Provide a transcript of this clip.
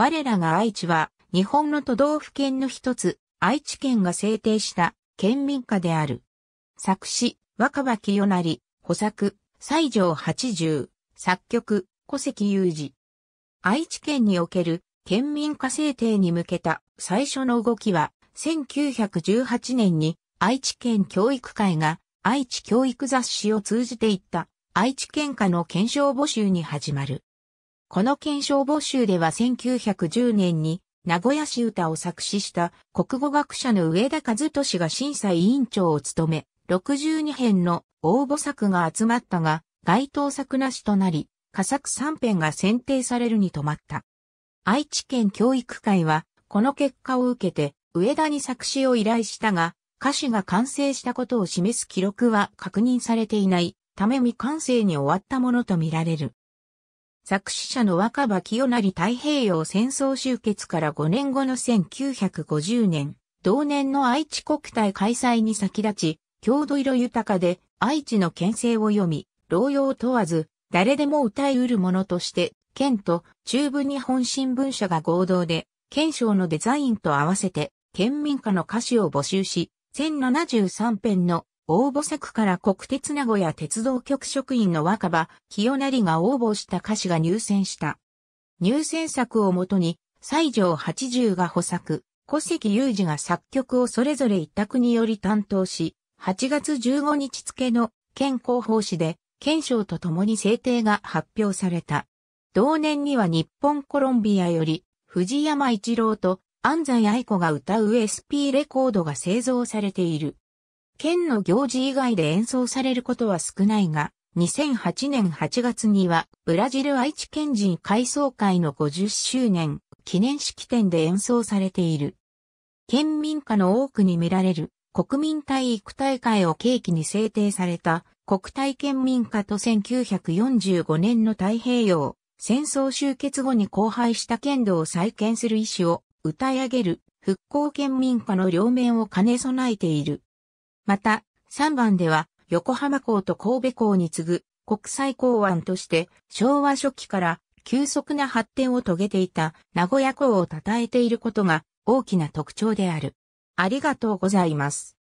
我らが愛知は、日本の都道府県の一つ、愛知県が制定した県民歌である。作詞、若葉清成、補作、西条八十、作曲、古関裕二。愛知県における県民化制定に向けた最初の動きは、1918年に愛知県教育会が愛知教育雑誌を通じていった愛知県下の検証募集に始まる。この検証募集では1910年に名古屋市歌を作詞した国語学者の上田和俊が審査委員長を務め、62編の応募作が集まったが、該当作なしとなり、佳作3編が選定されるに止まった。愛知県教育会は、この結果を受けて、上田に作詞を依頼したが、歌詞が完成したことを示す記録は確認されていないため未完成に終わったものとみられる。作詞者の若葉清成太平洋戦争終結から5年後の1950年、同年の愛知国体開催に先立ち、郷土色豊かで愛知の県政を読み、老用問わず、誰でも歌いうるものとして、県と中部日本新聞社が合同で、県省のデザインと合わせて、県民歌の歌詞を募集し、1073編の応募作から国鉄名古屋鉄道局職員の若葉清成が応募した歌詞が入選した。入選作をもとに、西条八十が補作、古関雄二が作曲をそれぞれ一択により担当し、8月15日付の県広報誌で、県賞と共に制定が発表された。同年には日本コロンビアより、藤山一郎と安西愛子が歌う SP レコードが製造されている。県の行事以外で演奏されることは少ないが、2008年8月には、ブラジル愛知県人改装会の50周年記念式典で演奏されている。県民歌の多くに見られる国民体育大会を契機に制定された国体県民歌と1945年の太平洋戦争終結後に荒廃した剣道を再建する意思を歌い上げる復興県民歌の両面を兼ね備えている。また、3番では、横浜港と神戸港に次ぐ国際港湾として昭和初期から急速な発展を遂げていた名古屋港を称えていることが大きな特徴である。ありがとうございます。